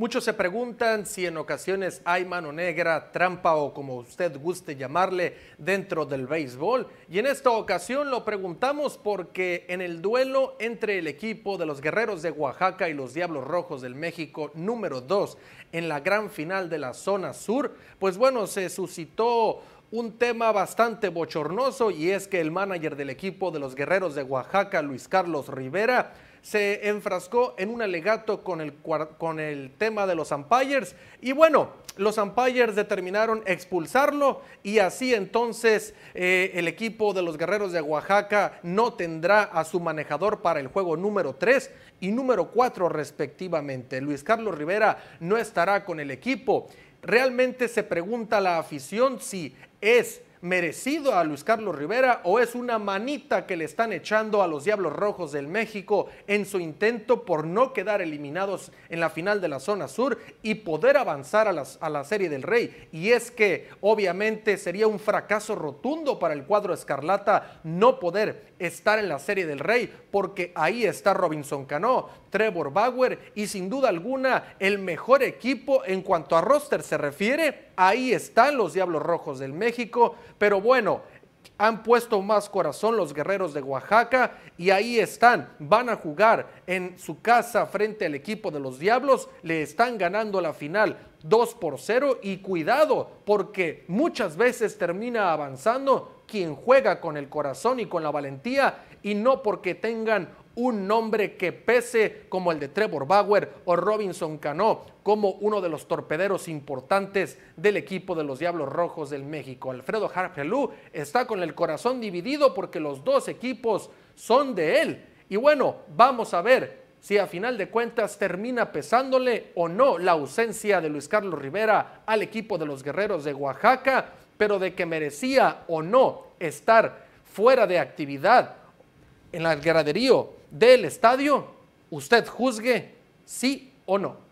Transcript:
Muchos se preguntan si en ocasiones hay mano negra, trampa o como usted guste llamarle dentro del béisbol. Y en esta ocasión lo preguntamos porque en el duelo entre el equipo de los Guerreros de Oaxaca y los Diablos Rojos del México número 2 en la gran final de la zona sur, pues bueno, se suscitó un tema bastante bochornoso y es que el manager del equipo de los Guerreros de Oaxaca, Luis Carlos Rivera, se enfrascó en un alegato con el, con el tema de los umpires y bueno, los umpires determinaron expulsarlo y así entonces eh, el equipo de los guerreros de Oaxaca no tendrá a su manejador para el juego número 3 y número 4 respectivamente. Luis Carlos Rivera no estará con el equipo. Realmente se pregunta la afición si es merecido a Luis Carlos Rivera o es una manita que le están echando a los Diablos Rojos del México en su intento por no quedar eliminados en la final de la zona sur y poder avanzar a, la Serie del Rey? Y es que obviamente sería un fracaso rotundo para el cuadro escarlata no poder estar en la Serie del Rey porque ahí está Robinson Cano, Trevor Bauer y sin duda alguna el mejor equipo en cuanto a roster se refiere. Ahí están los Diablos Rojos del México pero bueno, han puesto más corazón los guerreros de Oaxaca y ahí están, van a jugar en su casa frente al equipo de los Diablos, le están ganando la final 2 por 0 y cuidado porque muchas veces termina avanzando quien juega con el corazón y con la valentía y no porque tengan un nombre que pese como el de Trevor Bauer o Robinson Cano como uno de los torpederos importantes del equipo de los Diablos Rojos del México. Alfredo Harpelú está con el corazón dividido porque los dos equipos son de él. Y bueno, vamos a ver si a final de cuentas termina pesándole o no la ausencia de Luis Carlos Rivera al equipo de los Guerreros de Oaxaca, pero de que merecía o no estar fuera de actividad en el graderío del estadio, usted juzgue sí o no.